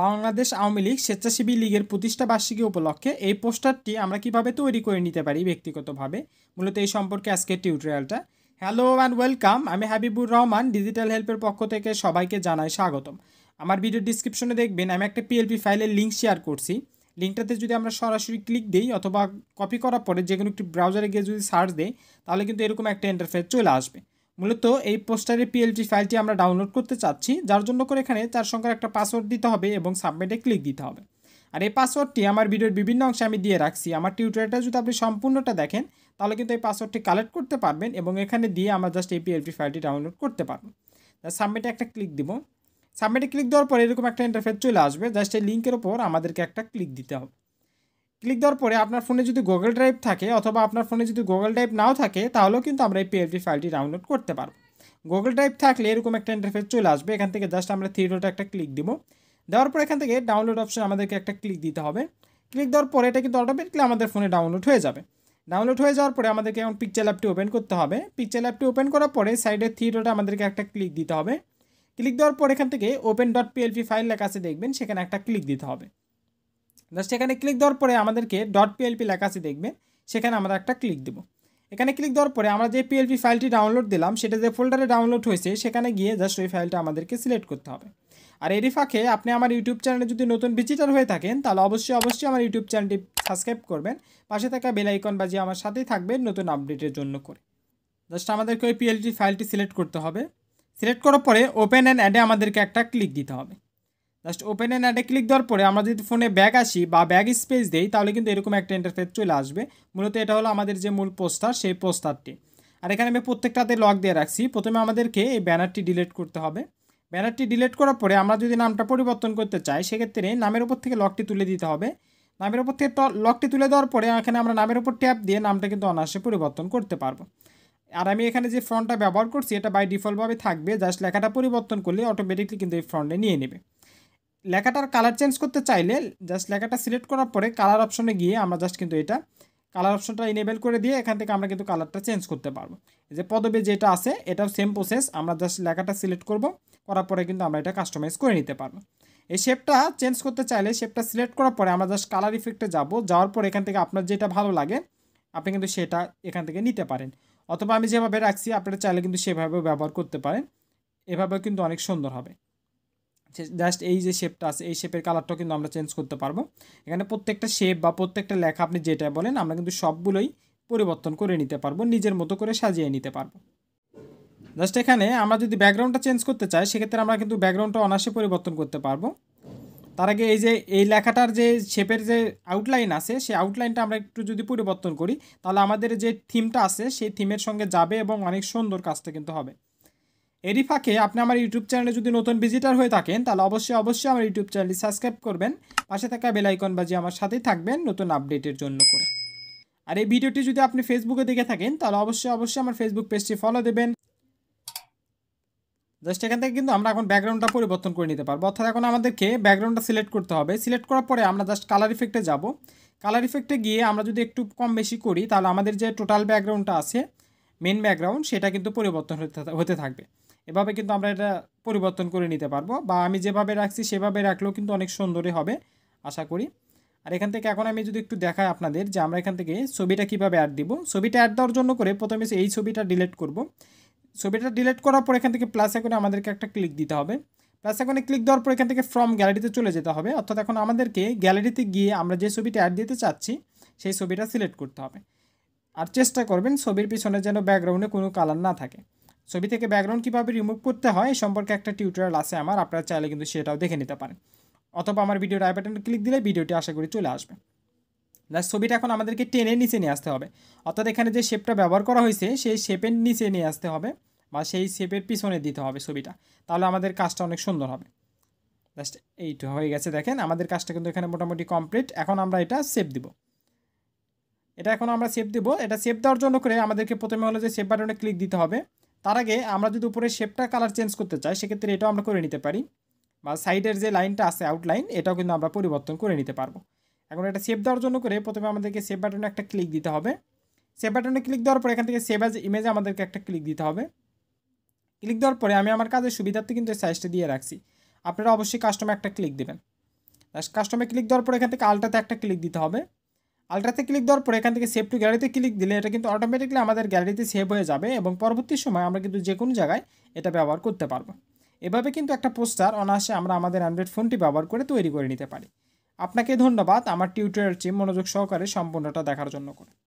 বাংলাদেশ আওয়ামী লীগ স্বেচ্ছাসেবী লীগের প্রতিষ্ঠা বার্ষিকী উপলক্ষে এই পোস্টারটি আমরা কিভাবে তৈরি করে নিতে পারি ব্যক্তিগতভাবে মূলত এই সম্পর্কে আজকের টিউটোরিয়ালটা হ্যালো অ্যান্ড ওয়েলকাম আমি হাবিবুর রহমান ডিজিটাল হেল্পের পক্ষ থেকে সবাইকে জানাই স্বাগতম আমার ভিডিও ডিসক্রিপশনে দেখবেন আমি একটা পিএলপি ফাইলের লিঙ্ক শেয়ার করছি লিঙ্কটাতে যদি আমরা সরাসরি ক্লিক দিই অথবা কপি করার পরে যে কোনো একটি ব্রাউজারে গিয়ে যদি সার্চ দেয় তাহলে কিন্তু এরকম একটা ইন্টারফেস চলে আসবে মূলত এই পোস্টারের পিএলজি ফাইলটি আমরা ডাউনলোড করতে চাচ্ছি যার জন্য করে এখানে চার সংখ্যার একটা পাসওয়ার্ড দিতে হবে এবং সাবমিটে ক্লিক দিতে হবে আর এই পাসওয়ার্ডটি আমার ভিডিওর বিভিন্ন অংশে আমি দিয়ে রাখছি আমার টিউটোরিয়ালটা যদি আপনি সম্পূর্ণটা দেখেন তাহলে কিন্তু এই পাসওয়ার্ডটি কালেক্ট করতে পারবেন এবং এখানে দিয়ে আমরা জাস্ট এই পিএলজি ফাইলটি ডাউনলোড করতে পারবো সাবমিটে একটা ক্লিক দিব সাবমিটে ক্লিক দেওয়ার পর এরকম একটা ইন্টারফেস চলে আসবে জাস্ট এই লিঙ্কের ওপর আমাদেরকে একটা ক্লিক দিতে হবে ক্লিক দেওয়ার পরে আপনার ফোনে যদি গুগল ড্রাইভ থাকে অথবা আপনার ফোনে যদি গুগল ড্রাইভ নাও থাকে তাহলেও কিন্তু আমরা এই পিএফডি ফাইলটি ডাউনলোড করতে পারবো গুগল ড্রাইভ থাকলে এরকম একটা ইন্টারফেস চলে আসবে এখান থেকে জাস্ট আমরা থ্রি একটা ক্লিক দিব দেওয়ার পর এখান থেকে ডাউনলোড অপশন আমাদেরকে একটা ক্লিক দিতে হবে ক্লিক দেওয়ার পরে এটা কিন্তু অটোমেটিকলি আমাদের ফোনে ডাউনলোড হয়ে যাবে ডাউনলোড হয়ে যাওয়ার পরে আমাদেরকে এখন পিকচার অ্যাপটি ওপেন করতে হবে পিকচার অ্যাপটি ওপেন করার পরে সাইডে থ্রি আমাদেরকে একটা ক্লিক দিতে হবে ক্লিক দেওয়ার পর এখান থেকে ওপেন ডট পিএলপি ফাইল লেখা আছে দেখবেন সেখানে একটা ক্লিক দিতে হবে জাস্ট এখানে ক্লিক দেওয়ার পরে আমাদেরকে ডট পিএলপি লেখা আছে দেখবেন সেখানে আমরা একটা ক্লিক দেবো এখানে ক্লিক দেওয়ার পরে আমরা যে পিএলপি ফাইলটি ডাউনলোড দিলাম সেটা যে ফোল্ডারে ডাউনলোড হয়েছে সেখানে গিয়ে জাস্ট ওই ফাইলটা আমাদেরকে সিলেক্ট করতে হবে আর এরই ফাঁকে আপনি আমার ইউটিউব চ্যানেলে যদি নতুন ভিজিটার হয়ে থাকেন তাহলে অবশ্যই অবশ্যই আমার ইউটিউব চ্যানেলটি সাবস্ক্রাইব করবেন পাশে থাকা বেল আইকন বাজিয়ে আমার সাথেই থাকবেন নতুন আপডেটের জন্য করে জাস্ট আমাদেরকে ওই পিএলটি ফাইলটি সিলেক্ট করতে হবে সিলেক্ট করার পরে ওপেন অ্যান্ড অ্যাডে আমাদেরকে একটা ক্লিক দিতে হবে জাস্ট ওপেনে অ্যাডে ক্লিক দেওয়ার পরে আমরা যদি ফোনে ব্যাগ আসি বা ব্যাগ স্পেস দেই তাহলে কিন্তু এরকম একটা ইন্টারফেস চলে আসবে মূলত এটা হলো আমাদের যে মূল পোস্টার সেই পোস্টারটি আর এখানে আমি প্রত্যেকটাতে লক দিয়ে রাখছি প্রথমে আমাদেরকে এই ব্যানারটি ডিলিট করতে হবে ব্যানারটি ডিলিট করার পরে আমরা যদি নামটা পরিবর্তন করতে চাই সেক্ষেত্রে নামের ওপর থেকে লকটি তুলে দিতে হবে নামের ওপর থেকে লকটি তুলে দেওয়ার পরে এখানে আমরা নামের ওপর ট্যাপ দিয়ে নামটা কিন্তু অনায়াসে পরিবর্তন করতে পারবো আর আমি এখানে যে ফ্রন্টটা ব্যবহার করছি এটা বাই ডিফল্টভাবে থাকবে জাস্ট লেখাটা পরিবর্তন করলে অটোমেটিকলি কিন্তু এই ফ্রন্টে নিয়ে নেবে লেখাটার কালার চেঞ্জ করতে চাইলে জাস্ট লেখাটা সিলেক্ট করার পরে কালার অপশনে গিয়ে আমরা জাস্ট কিন্তু এটা কালার অপশনটা ইনেবেল করে দিয়ে এখান থেকে আমরা কিন্তু কালারটা চেঞ্জ করতে পারবো যে পদবি যেটা আছে এটাও সেম প্রসেস আমরা জাস্ট লেখাটা সিলেক্ট করব করার পরে কিন্তু আমরা এটা কাস্টমাইজ করে নিতে পারবো এই শেপটা চেঞ্জ করতে চাইলে শেপটা সিলেক্ট করার পরে আমরা জাস্ট কালার ইফেক্টে যাব যাওয়ার পর এখান থেকে আপনার যেটা ভালো লাগে আপনি কিন্তু সেটা এখান থেকে নিতে পারেন অথবা আমি যেভাবে রাখছি আপনারা চাইলে কিন্তু সেভাবে ব্যবহার করতে পারেন এভাবে কিন্তু অনেক সুন্দর হবে জাস্ট এই যে শেপটা আছে এই শেপের কালারটাও কিন্তু আমরা চেঞ্জ করতে পারবো এখানে প্রত্যেকটা শেপ বা প্রত্যেকটা লেখা আপনি যেটা বলেন আমরা কিন্তু সবগুলোই পরিবর্তন করে নিতে পারবো নিজের মতো করে সাজিয়ে নিতে পারবো জাস্ট এখানে আমরা যদি ব্যাকগ্রাউন্ডটা চেঞ্জ করতে চাই সেক্ষেত্রে আমরা কিন্তু ব্যাকগ্রাউন্ডটা অনায়াসে পরিবর্তন করতে পারবো তার আগে এই যে এই লেখাটার যে শেপের যে আউটলাইন আছে সেই আউটলাইনটা আমরা একটু যদি পরিবর্তন করি তাহলে আমাদের যে থিমটা আছে সেই থিমের সঙ্গে যাবে এবং অনেক সুন্দর কাজটা কিন্তু হবে এরই ফাঁকে আপনি আমার ইউটিউব চ্যানেলে যদি নতুন ভিজিটার হয়ে থাকেন তাহলে অবশ্যই অবশ্যই আমার ইউটিউব চ্যানেলটি সাবস্ক্রাইব করবেন পাশে থাকা বেলাইকন বাজি আমার সাথেই থাকবেন নতুন আপডেটের জন্য করে আর এই ভিডিওটি যদি আপনি ফেসবুকে দেখে থাকেন তাহলে অবশ্যই অবশ্যই আমার ফেসবুক পেজটি ফলো দেবেন জাস্ট এখান থেকে কিন্তু আমরা এখন ব্যাকগ্রাউন্ডটা পরিবর্তন করে নিতে পারবো অর্থাৎ এখন আমাদেরকে ব্যাকগ্রাউন্ডটা সিলেক্ট করতে হবে সিলেক্ট করার পরে আমরা জাস্ট কালার ইফেক্টে যাব কালার ইফেক্টে গিয়ে আমরা যদি একটু কম বেশি করি তাহলে আমাদের যে টোটাল ব্যাকগ্রাউন্ডটা আছে মেন ব্যাকগ্রাউন্ড সেটা কিন্তু পরিবর্তন হতে থাকবে এভাবে কিন্তু আমরা এটা পরিবর্তন করে নিতে পারবো বা আমি যেভাবে রাখছি সেভাবে রাখলেও কিন্তু অনেক সুন্দরই হবে আশা করি আর এখান থেকে এখন আমি যদি একটু দেখাই আপনাদের যে আমরা এখান থেকে ছবিটা কিভাবে অ্যাড দিব ছবিটা অ্যাড দেওয়ার জন্য করে প্রথমে এই ছবিটা ডিলেট করব ছবিটা ডিলেট করার পর এখান থেকে প্লাস এখানে আমাদেরকে একটা ক্লিক দিতে হবে প্লাস এখানে ক্লিক দেওয়ার পর এখান থেকে ফ্রম গ্যালারিতে চলে যেতে হবে অর্থাৎ এখন আমাদেরকে গ্যালারিতে গিয়ে আমরা যে ছবিটা অ্যাড দিতে চাচ্ছি সেই ছবিটা সিলেক্ট করতে হবে আর চেষ্টা করবেন ছবির পিছনে যেন ব্যাকগ্রাউন্ডে কোনো কালার না থাকে ছবি থেকে ব্যাকগ্রাউন্ড কীভাবে রিমুভ করতে হয় এ সম্পর্কে একটা টিউটোরিয়াল আছে আমার আপনারা চাইলে কিন্তু সেটাও দেখে নিতে পারেন অথবা আমার ভিডিওর আই বাটনে ক্লিক দিলে ভিডিওটি আশা করি চলে আসবে দেখ ছবিটা এখন আমাদেরকে টেনে নিচে নিয়ে আসতে হবে অর্থাৎ এখানে যে শেপটা ব্যবহার করা হয়েছে সেই শেপের নিচে নিয়ে আসতে হবে বা সেই শেপের পিছনে দিতে হবে ছবিটা তাহলে আমাদের কাজটা অনেক সুন্দর হবে জাস্ট এইটু হয়ে গেছে দেখেন আমাদের কাজটা কিন্তু এখানে মোটামুটি কমপ্লিট এখন আমরা এটা সেভ দিব এটা এখন আমরা সেভ দিব এটা সেভ দেওয়ার জন্য করে আমাদেরকে প্রথমে হলো যে সেভ বাটনে ক্লিক দিতে হবে তার আগে আমরা যদি উপরে শেপটা কালার চেঞ্জ করতে চাই সেক্ষেত্রে এটাও আমরা করে নিতে পারি বা সাইডের যে লাইনটা আছে আউটলাইন এটাও কিন্তু আমরা পরিবর্তন করে নিতে পারবো এখন এটা সেভ দেওয়ার জন্য করে প্রথমে আমাদেরকে সেভ বাটনে একটা ক্লিক দিতে হবে সেভ বাটনে ক্লিক দেওয়ার পরে এখান থেকে সেভ অ্যাজ ইমেজে আমাদেরকে একটা ক্লিক দিতে হবে ক্লিক দেওয়ার পরে আমি আমার কাজের সুবিধার্থে কিন্তু এই সাইজটা দিয়ে রাখছি আপনারা অবশ্যই কাস্টমে একটা ক্লিক দেবেন কাস্টমে ক্লিক দেওয়ার পরে এখান থেকে আলটাতে একটা ক্লিক দিতে হবে আল্ট্রাতে ক্লিক দেওয়ার পরে এখান থেকে সেভ টু গ্যালারিতে ক্লিক দিলে এটা কিন্তু অটোমেটিকলি আমাদের গ্যালারিতে সেভ হয়ে যাবে এবং পরবর্তী সময় আমরা কিন্তু যে কোনো জায়গায় এটা ব্যবহার করতে পারবো এভাবে কিন্তু একটা পোস্টার অনায়াসে আমরা আমাদের অ্যান্ড্রয়েড ফোনটি ব্যবহার করে তৈরি করে নিতে পারি আপনাকে ধন্যবাদ আমার টিউটোরিয়ালটি মনোযোগ সহকারে সম্পূর্ণটা দেখার জন্য করে